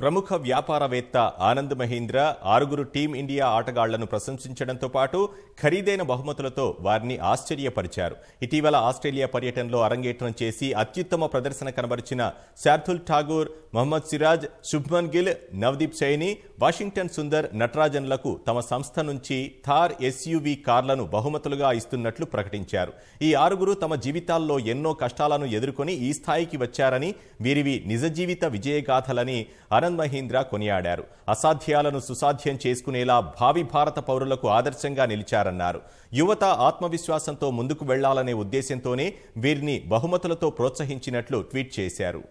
ప్రముఖ వ్యాపారవేత్త ఆనంద్ మహీంద్ర ఆరుగురు టీం ఇండియా ఆటగాళ్లను ప్రశంసించడంతో పాటు ఖరీదైన బహుమతులతో వారిని ఆశ్చర్యపరిచారు ఇటీవల ఆస్ట్రేలియా పర్యటనలో అరంగేట్రం చేసి అత్యుత్తమ ప్రదర్శన కనబరిచిన శార్థుల్ ఠాగూర్ మహమ్మద్ సిరాజ్ శుభ్మన్ గిల్ నవదీప్ సైని వాషింగ్టన్ సుందర్ నటరాజన్లకు తమ సంస్థ నుంచి థార్ ఎస్యూవీ కార్లను బహుమతులుగా ఇస్తున్నట్లు ప్రకటించారు ఈ ఆరుగురు తమ జీవితాల్లో ఎన్నో కష్టాలను ఎదుర్కొని ఈ స్థాయికి వచ్చారని వీరివి నిజ జీవిత విజయగాథలని అనంత్ ఆనంద్ మహీంద్ర కొనియాడారు అసాధ్యాలను సుసాధ్యం చేసుకునేలా భావి భారత పౌరులకు ఆదర్శంగా నిలిచారన్నారు యువత ఆత్మవిశ్వాసంతో ముందుకు వెళ్లాలనే ఉద్దేశంతోనే వీరిని బహుమతులతో ప్రోత్సహించినట్లు ట్వీట్ చేశారు